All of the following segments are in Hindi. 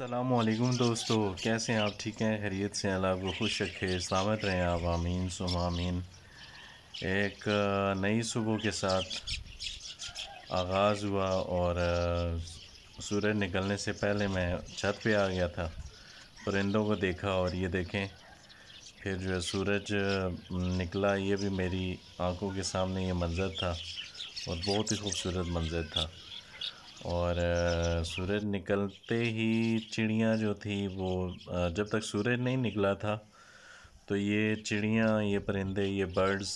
अल्लाम दोस्तों कैसे हैं आप ठीक हैं हरीत से अल्लाह आपको खुश रखे सलामत रहें आप आमीन सुम आमीन एक नई सुबह के साथ आगाज़ हुआ और सूरज निकलने से पहले मैं छत पे आ गया था परिंदों को देखा और ये देखें फिर जो है सूरज निकला ये भी मेरी आंखों के सामने ये मंज़र था और बहुत ही खूबसूरत मंज़र था और सूरज निकलते ही चिड़िया जो थी वो जब तक सूरज नहीं निकला था तो ये चिड़िया ये परिंदे ये बर्ड्स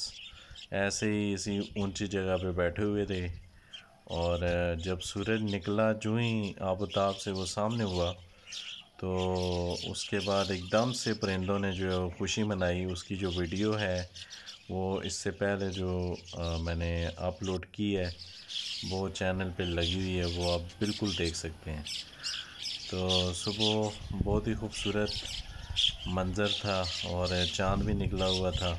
ऐसे ही इसी ऊंची जगह पे बैठे हुए थे और जब सूरज निकला जो ही आबोताब से वो सामने हुआ तो उसके बाद एकदम से परिंदों ने जो खुशी मनाई उसकी जो वीडियो है वो इससे पहले जो आ, मैंने अपलोड की है वो चैनल पे लगी हुई है वो आप बिल्कुल देख सकते हैं तो सुबह बहुत ही खूबसूरत मंज़र था और चांद भी निकला हुआ था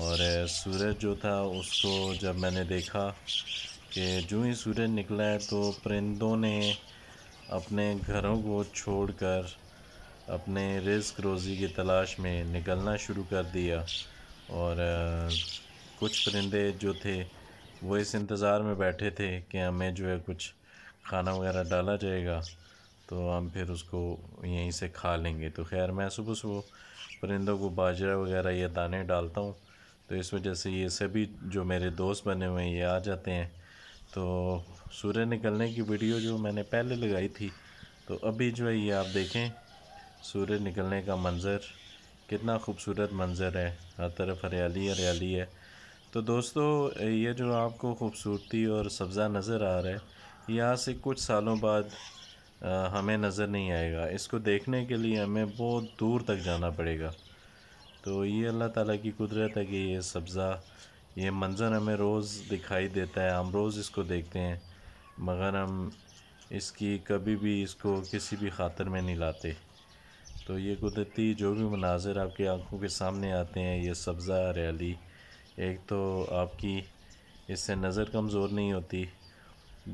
और सूरज जो था उसको जब मैंने देखा कि जो ही सूरज निकला है तो परिंदों ने अपने घरों को छोड़कर अपने रिस्क रोज़ी की तलाश में निकलना शुरू कर दिया और कुछ परिंदे जो थे वो इस इंतज़ार में बैठे थे कि हमें जो है कुछ खाना वगैरह डाला जाएगा तो हम फिर उसको यहीं से खा लेंगे तो खैर मैं सुबह सुबह परिंदों को बाजरा वगैरह या दाने डालता हूँ तो इस वजह से ये सभी जो मेरे दोस्त बने हुए हैं ये आ जाते हैं तो सूर्य निकलने की वीडियो जो मैंने पहले लगाई थी तो अभी जो है ये आप देखें सूर्य निकलने का मंज़र कितना खूबसूरत मंज़र है हर तरफ हरियाली हरियाली है तो दोस्तों ये जो आपको खूबसूरती और सब्ज़ा नज़र आ रहा है यहाँ से कुछ सालों बाद हमें नज़र नहीं आएगा इसको देखने के लिए हमें बहुत दूर तक जाना पड़ेगा तो ये अल्लाह ताला की कुदरत है कि ये सब्ज़ा ये मंज़र हमें रोज़ दिखाई देता है हम रोज़ इसको देखते हैं मगर हम इसकी कभी भी इसको किसी भी खातर में नहीं लाते तो ये कुदरती जो भी मनाजर आपकी आंखों के सामने आते हैं ये सब्ज़ा हरियाली एक तो आपकी इससे नज़र कमज़ोर नहीं होती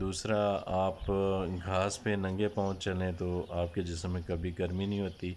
दूसरा आप घास पे नंगे पाँव चलें तो आपके जिसम में कभी गर्मी नहीं होती